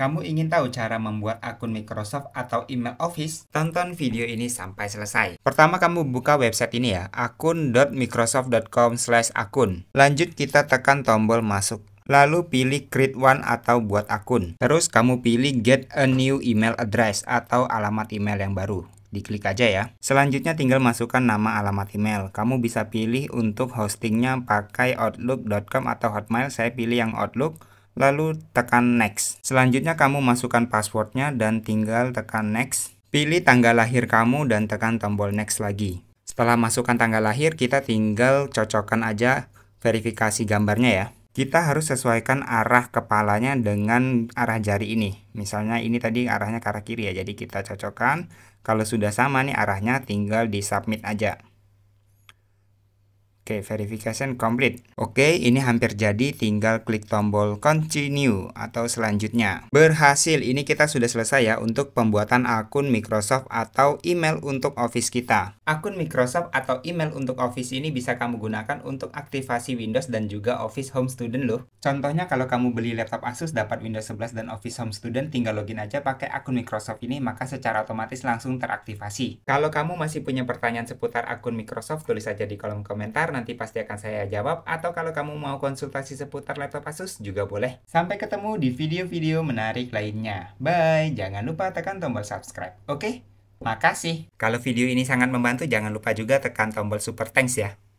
Kamu ingin tahu cara membuat akun Microsoft atau email Office? Tonton video ini sampai selesai. Pertama kamu buka website ini ya, akun.microsoft.com/akun. Lanjut kita tekan tombol masuk. Lalu pilih create one atau buat akun. Terus kamu pilih get a new email address atau alamat email yang baru diklik aja ya. Selanjutnya tinggal masukkan nama alamat email. Kamu bisa pilih untuk hostingnya pakai outlook.com atau hotmail. Saya pilih yang outlook lalu tekan next. Selanjutnya kamu masukkan passwordnya dan tinggal tekan next. Pilih tanggal lahir kamu dan tekan tombol next lagi. Setelah masukkan tanggal lahir, kita tinggal cocokkan aja verifikasi gambarnya ya. Kita harus sesuaikan arah kepalanya dengan arah jari ini. Misalnya ini tadi arahnya ke arah kiri ya, jadi kita cocokkan. Kalau sudah sama nih arahnya, tinggal di submit aja. Oke, verification complete. Oke, ini hampir jadi, tinggal klik tombol continue atau selanjutnya. Berhasil, ini kita sudah selesai ya untuk pembuatan akun Microsoft atau email untuk Office kita. Akun Microsoft atau email untuk Office ini bisa kamu gunakan untuk aktivasi Windows dan juga Office Home Student loh. Contohnya kalau kamu beli laptop Asus dapat Windows 11 dan Office Home Student tinggal login aja pakai akun Microsoft ini maka secara otomatis langsung teraktivasi. Kalau kamu masih punya pertanyaan seputar akun Microsoft tulis aja di kolom komentar nanti pasti akan saya jawab atau kalau kamu mau konsultasi seputar laptop Asus juga boleh. Sampai ketemu di video-video menarik lainnya. Bye, jangan lupa tekan tombol subscribe. Oke? Okay? Makasih. Kalau video ini sangat membantu, jangan lupa juga tekan tombol super thanks ya.